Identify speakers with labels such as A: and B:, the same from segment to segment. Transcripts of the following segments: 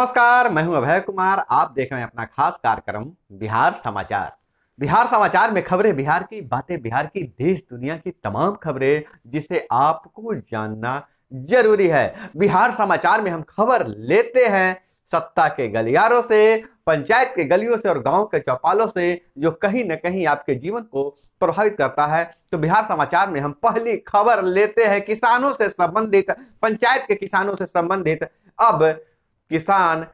A: नमस्कार मैं हूं अभय कुमार आप देख रहे हैं अपना खास कार्यक्रम बिहार समाचार बिहार समाचार में खबरें बिहार की बातें बिहार की देश दुनिया की तमाम खबरें जिसे आपको जानना जरूरी है बिहार समाचार में हम खबर लेते हैं सत्ता के गलियारों से पंचायत के गलियों से और गांव के चौपालों से जो कहीं ना कहीं आपके जीवन को प्रभावित करता है तो बिहार समाचार में हम पहली खबर लेते हैं किसानों से संबंधित पंचायत के किसानों से संबंधित अब किसान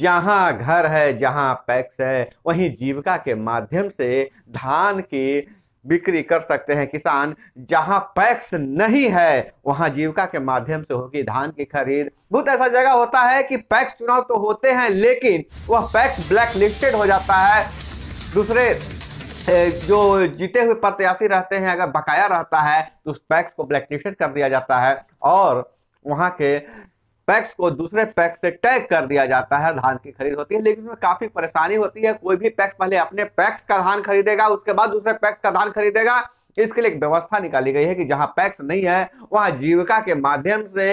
A: जहाँ घर है जहाँ पैक्स है वहीं जीविका के माध्यम से धान की बिक्री कर सकते हैं किसान जहां पैक्स नहीं है वहां जीविका के माध्यम से होगी धान की खरीद बहुत ऐसा जगह होता है कि पैक्स चुनाव तो होते हैं लेकिन वह पैक्स ब्लैक लिस्टेड हो जाता है दूसरे जो जीते हुए प्रत्याशी रहते हैं अगर बकाया रहता है तो उस पैक्स को ब्लैक लिस्टेड कर दिया जाता है और वहाँ के पैक्स को दूसरे पैक्स से टैग कर दिया जाता है धान की खरीद होती है लेकिन उसमें काफी परेशानी होती है कोई भी पैक्स पहले अपने पैक्स का धान खरीदेगा उसके बाद दूसरे पैक्स का धान खरीदेगा इसके लिए एक व्यवस्था निकाली गई है कि जहां पैक्स नहीं है वहां जीविका के माध्यम से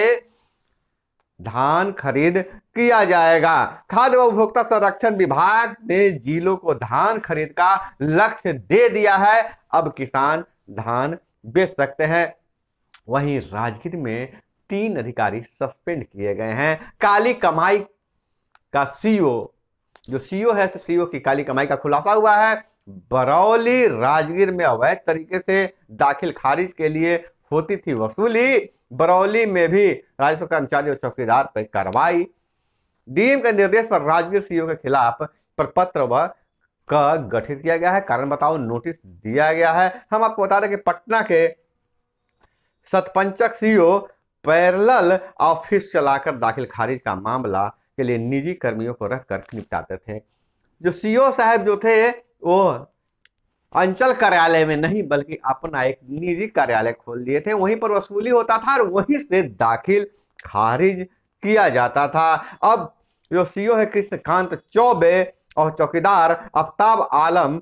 A: धान खरीद किया जाएगा खाद्य व उपभोक्ता संरक्षण विभाग ने जिलों को धान खरीद का लक्ष्य दे दिया है अब किसान धान बेच सकते हैं वहीं राजगीर में तीन अधिकारी सस्पेंड किए गए हैं काली कमाई का सीईओ जो सीईओ है सीईओ की काली कमाई का खुलासा हुआ है बरौली राजगीर में अवैध तरीके से दाखिल खारिज के लिए होती थी वसूली बरौली में भी राजस्व कर्मचारी और चौकीदार पर कार्रवाई डीएम के निर्देश पर राजगीर सीईओ के खिलाफ प्रपत्र व का गठित किया गया है कारण बताओ नोटिस दिया गया है हम आपको बता दें कि पटना के सतपंचक सीईओ पैरल ऑफिस चलाकर दाखिल खारिज का मामला के लिए निजी कर्मियों को रखकर निपटाते थे जो सीओ साहब जो थे वो अंचल कार्यालय में नहीं बल्कि अपना एक निजी कार्यालय खोल लिए थे वहीं पर वसूली होता था और वहीं से दाखिल खारिज किया जाता था अब जो सीओ है कृष्णकांत चौबे और चौकीदार आफ्ताब आलम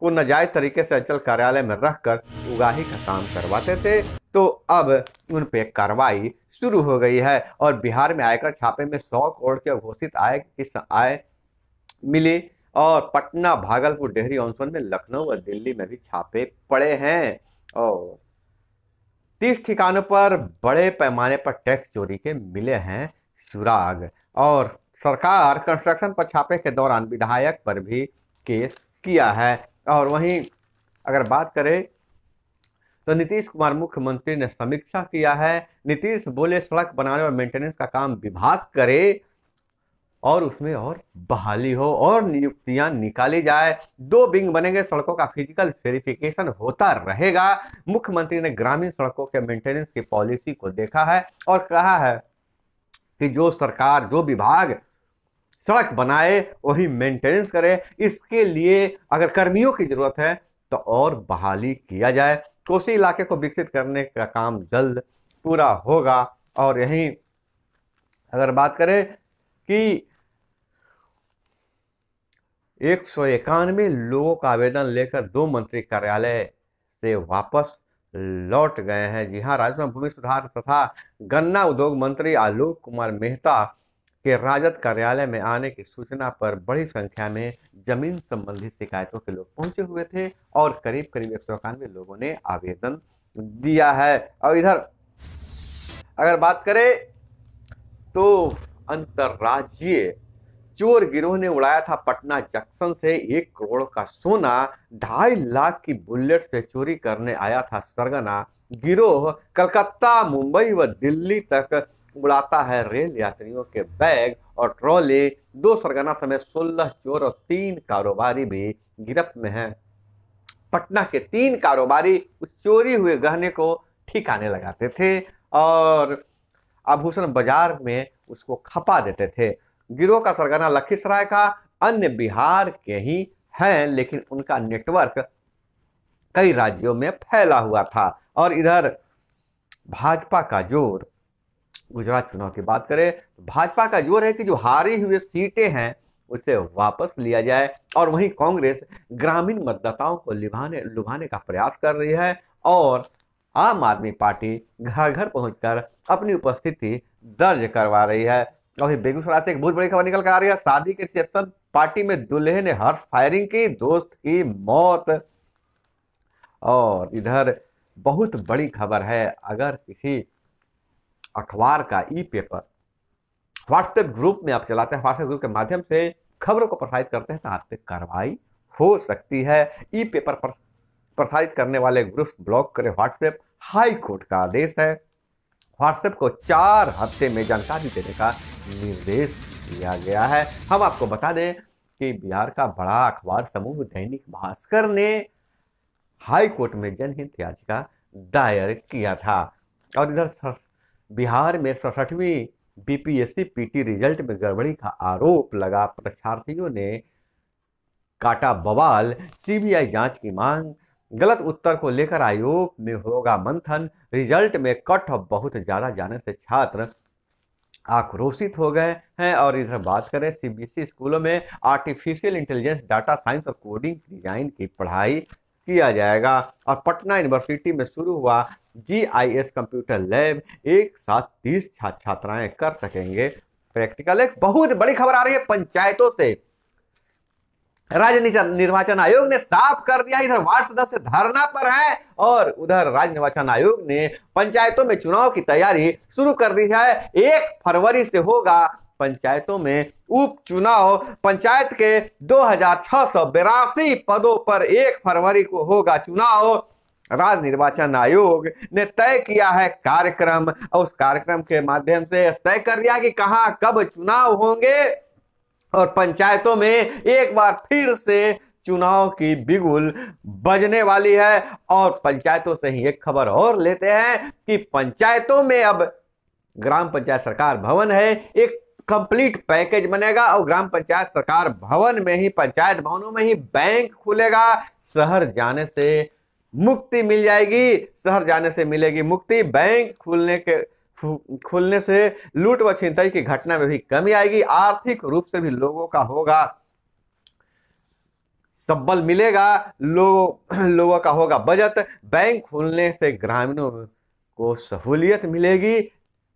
A: को नजायज तरीके से अंचल कार्यालय में रखकर उगाही का काम करवाते थे तो अब उन पर कार्रवाई शुरू हो गई है और बिहार में आयकर छापे में सौ करोड़ के घोषित आय किस आय मिली और पटना भागलपुर डेहरी ऑनसोन में लखनऊ और दिल्ली में भी छापे पड़े हैं और तीस ठिकानों पर बड़े पैमाने पर टैक्स चोरी के मिले हैं सुराग और सरकार कंस्ट्रक्शन पर छापे के दौरान विधायक पर भी केस किया है और वहीं अगर बात करें तो नीतीश कुमार मुख्यमंत्री ने समीक्षा किया है नीतीश बोले सड़क बनाने और मेंटेनेंस का काम विभाग करे और उसमें और बहाली हो और नियुक्तियां निकाली जाए दो विंग बनेंगे सड़कों का फिजिकल वेरिफिकेशन होता रहेगा मुख्यमंत्री ने ग्रामीण सड़कों के मेंटेनेंस की पॉलिसी को देखा है और कहा है कि जो सरकार जो विभाग सड़क बनाए वही मेंटेनेंस करे इसके लिए अगर कर्मियों की जरूरत है तो और बहाली किया जाए कोसी इलाके को विकसित करने का काम जल्द पूरा होगा और यहीं अगर बात करें कि एक सौ इक्यानवे लोगों का आवेदन लेकर दो मंत्री कार्यालय से वापस लौट गए हैं जी हाँ राजस्व भूमि सुधार तथा गन्ना उद्योग मंत्री आलोक कुमार मेहता के राजद कार्यालय में आने की सूचना पर बड़ी संख्या में जमीन संबंधी शिकायतों के लोग पहुंचे हुए थे और करीब करीब एक सौ लोगों ने आवेदन दिया है और इधर अगर बात करें तो अंतर्राज्यीय चोर गिरोह ने उड़ाया था पटना जंक्शन से एक करोड़ का सोना ढाई लाख की बुलेट से चोरी करने आया था सरगना गिरोह कलकत्ता मुंबई व दिल्ली तक उड़ाता है रेल यात्रियों के बैग और ट्रॉली दो सरगना समेत सोलह चोर और तीन कारोबारी भी गिरफ्त में हैं पटना के तीन कारोबारी उस चोरी हुए गहने को ठिकाने लगाते थे और आभूषण बाजार में उसको खपा देते थे गिरोह का सरगना लखीसराय का अन्य बिहार के ही हैं लेकिन उनका नेटवर्क कई राज्यों में फैला हुआ था और इधर भाजपा का जोर गुजरात चुनाव की बात करें तो भाजपा का जोर है कि जो हारी हुए सीटें हैं उसे वापस लिया जाए और वहीं कांग्रेस ग्रामीण मतदाताओं को लिभाने लुभाने का प्रयास कर रही है और आम आदमी पार्टी घर घर पहुंचकर अपनी उपस्थिति दर्ज करवा रही है और बेगूसराय से एक बहुत बड़ी खबर निकल कर आ रही है शादी के रिसेप्शन पार्टी में दुल्हे ने हर्ष फायरिंग की दोस्त की मौत और इधर बहुत बड़ी खबर है अगर किसी अखबार का ई पेपर व्हाट्सएप ग्रुप में आप चलाते हैं व्हाट्सएप ग्रुप के माध्यम से खबरों को प्रसारित करते हैं तो आप पे कार्रवाई हो सकती है ई पेपर प्रसारित करने वाले ग्रुप ब्लॉक करे व्हाट्सएप हाई कोर्ट का आदेश है व्हाट्सएप को चार हफ्ते में जानकारी देने का निर्देश दिया गया है हम आपको बता दें कि बिहार का बड़ा अखबार समूह दैनिक भास्कर ने हाई कोर्ट में जनहित याचिका दायर किया था और इधर बिहार में सड़सठवीं बीपीएससी पीटी रिजल्ट में गड़बड़ी का आरोप लगा परीक्षार्थियों ने काटा बवाल सीबीआई जांच की मांग गलत उत्तर को लेकर आयोग में होगा मंथन रिजल्ट में कट बहुत ज़्यादा जाने से छात्र आक्रोशित हो गए हैं और इधर बात करें सीबीएसई स्कूलों में आर्टिफिशियल इंटेलिजेंस डाटा साइंस और कोडिंग डिजाइन की पढ़ाई किया जाएगा और पटना यूनिवर्सिटी में शुरू हुआ जीआईएस कंप्यूटर लैब एक साथ तीस छात्र छात्राएं कर सकेंगे प्रैक्टिकल एक बहुत बड़ी खबर आ रही है पंचायतों से राज्य निर्वाचन आयोग ने साफ कर दिया इधर वार्ड सदस्य धरना पर है और उधर राज्य निर्वाचन आयोग ने पंचायतों में चुनाव की तैयारी शुरू कर दी है एक फरवरी से होगा पंचायतों में उपचुनाव पंचायत के दो पदों पर एक फरवरी को होगा चुनाव राज्य निर्वाचन आयोग ने तय किया है कार्यक्रम और उस कार्यक्रम के माध्यम से तय कर दिया कि कहा कब चुनाव होंगे और पंचायतों में एक बार फिर से चुनाव की बिगुल बजने वाली है और पंचायतों से ही एक खबर और लेते हैं कि पंचायतों में अब ग्राम पंचायत सरकार भवन है एक कंप्लीट पैकेज बनेगा और ग्राम पंचायत सरकार भवन में ही पंचायत भवनों में ही बैंक खुलेगा शहर जाने से मुक्ति मिल जाएगी शहर जाने से मिलेगी मुक्ति बैंक खुलने के खुलने से लूट व छिंताई की घटना में भी कमी आएगी आर्थिक रूप से भी लोगों का होगा सबल मिलेगा लोगों लोगों का होगा बजट बैंक खुलने से ग्रामीणों को सहूलियत मिलेगी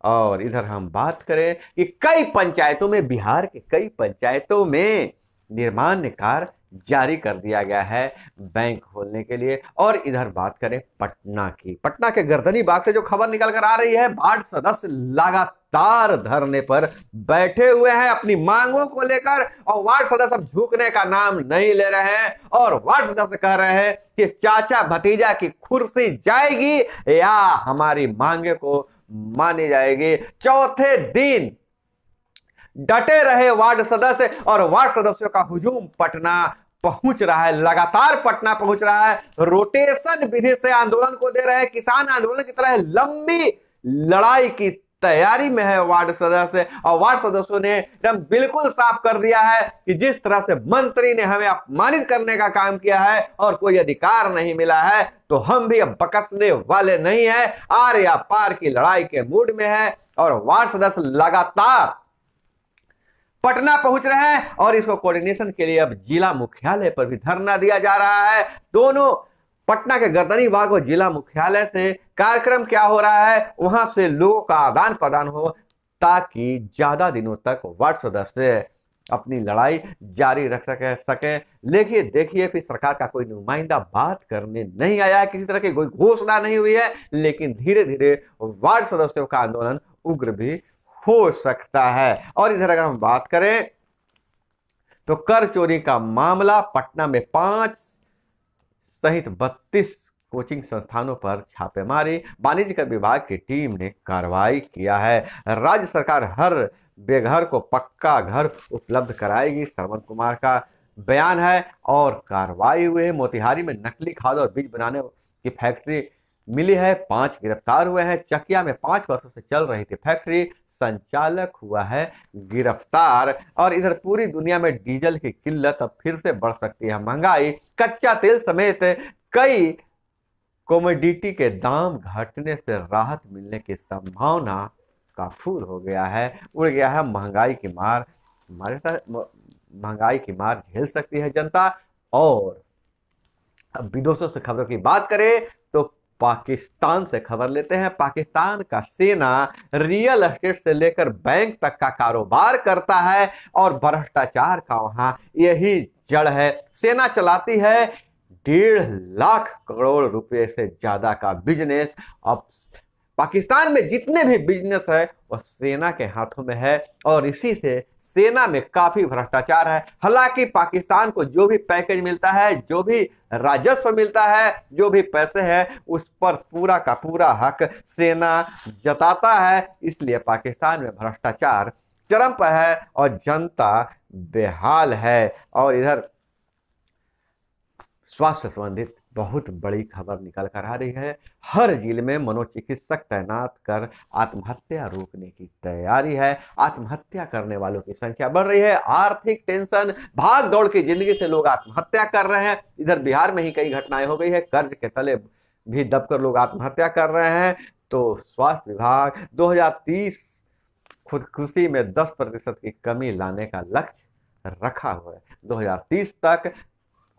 A: और इधर हम बात करें कि कई पंचायतों में बिहार के कई पंचायतों में निर्माण कार्य जारी कर दिया गया है बैंक खोलने के लिए और इधर बात करें पटना की पटना के गर्दनी बाग से जो खबर निकल कर आ रही है वार्ड सदस्य लगातार धरने पर बैठे हुए हैं अपनी मांगों को लेकर और वार्ड सदस्य अब झुकने का नाम नहीं ले रहे हैं और वार्ड सदस्य कह रहे हैं कि चाचा भतीजा की कुर्सी जाएगी या हमारी मांगे को मानी जाएगी चौथे दिन डटे रहे वार्ड सदस्य और वार्ड सदस्यों का हुजूम पटना पहुंच रहा है लगातार पटना पहुंच रहा है रोटेशन विधि से आंदोलन को दे रहे हैं किसान आंदोलन की तरह लंबी लड़ाई की तैयारी में है वार्ड सदस्य और वार्ड सदस्यों ने एकदम बिल्कुल साफ कर दिया है कि जिस तरह से मंत्री ने हमें अपमानित करने का काम किया है और कोई अधिकार नहीं मिला है तो हम भी अब बकसने वाले नहीं है आर या पार की लड़ाई के मूड में है और वार्ड सदस्य लगातार पटना पहुंच रहे हैं और इसको कोऑर्डिनेशन के लिए अब जिला मुख्यालय पर भी धरना दिया जा रहा है दोनों पटना के गर्दनी बाग और जिला मुख्यालय से कार्यक्रम क्या हो रहा है वहां से लोगों का आदान प्रदान हो ताकि ज्यादा दिनों तक वार्ड सदस्य अपनी लड़ाई जारी रख सके सके लेकिन देखिए फिर सरकार का कोई नुमाइंदा बात करने नहीं आया है किसी तरह की कोई घोषणा नहीं हुई है लेकिन धीरे धीरे वार्ड सदस्यों का आंदोलन उग्र भी हो सकता है और इधर अगर हम बात करें तो कर चोरी का मामला पटना में पांच सहित बत्तीस कोचिंग संस्थानों पर छापेमारी वाणिज्य कर विभाग की टीम ने कार्रवाई किया है राज्य सरकार हर बेघर को पक्का घर उपलब्ध कराएगी श्रवण कुमार का बयान है और कार्रवाई हुए मोतिहारी में नकली खाद और बीज बनाने की फैक्ट्री मिली है पांच गिरफ्तार हुए हैं चकिया में पांच वर्षों से चल रही थी फैक्ट्री संचालक हुआ है गिरफ्तार और इधर पूरी दुनिया में डीजल की किल्लत अब फिर से बढ़ सकती है महंगाई कच्चा तेल समेत कई कॉमोडिटी के दाम घटने से राहत मिलने की संभावना का फूल हो गया है उड़ गया है महंगाई की मार हमारे साथ महंगाई की मार झेल सकती है जनता और विदोषों विदेशों से खबरों की बात करें पाकिस्तान से खबर लेते हैं पाकिस्तान का सेना रियल एस्टेट से लेकर बैंक तक का कारोबार करता है और भ्रष्टाचार का वहां यही जड़ है सेना चलाती है डेढ़ लाख करोड़ रुपए से ज्यादा का बिजनेस अब पाकिस्तान में जितने भी बिजनेस है वह सेना के हाथों में है और इसी से सेना में काफी भ्रष्टाचार है हालांकि पाकिस्तान को जो भी पैकेज मिलता है जो भी राजस्व मिलता है जो भी पैसे है उस पर पूरा का पूरा हक सेना जताता है इसलिए पाकिस्तान में भ्रष्टाचार चरम पर है और जनता बेहाल है और इधर स्वास्थ्य संबंधित बहुत बड़ी खबर निकल कर आ रही है हर जिले में मनोचिकित्सक तैनात कर आत्महत्या रोकने की तैयारी है आत्महत्या करने वालों की संख्या बढ़ रही है आर्थिक टेंशन भाग दौड़ की जिंदगी से लोग आत्महत्या कर रहे हैं इधर बिहार में ही कई घटनाएं हो गई है कर्ज के तले भी दबकर लोग आत्महत्या कर रहे हैं तो स्वास्थ्य विभाग 2030 खुदकुशी में 10 प्रतिशत की कमी लाने का लक्ष्य रखा हुआ है 2030 तक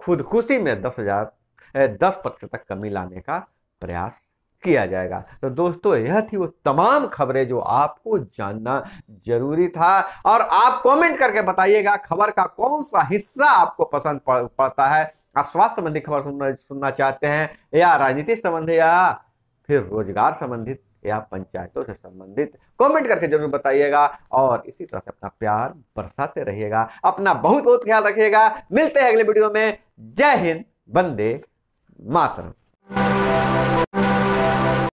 A: खुदकुशी में दस हजार दस प्रतिशत तक कमी लाने का प्रयास किया जाएगा तो दोस्तों यह थी वो तमाम खबरें जो आपको जानना जरूरी था और आप कमेंट करके बताइएगा खबर का कौन सा हिस्सा आपको पसंद पड़ता है आप स्वास्थ्य संबंधी खबर सुनना सुनना चाहते हैं या राजनीति संबंधी या फिर रोजगार संबंधित या पंचायतों से संबंधित कमेंट करके जरूर बताइएगा और इसी तरह से अपना प्यार बरसाते रहिएगा अपना बहुत बहुत ख्याल रखिएगा मिलते हैं अगले वीडियो में जय हिंद बंदे mata.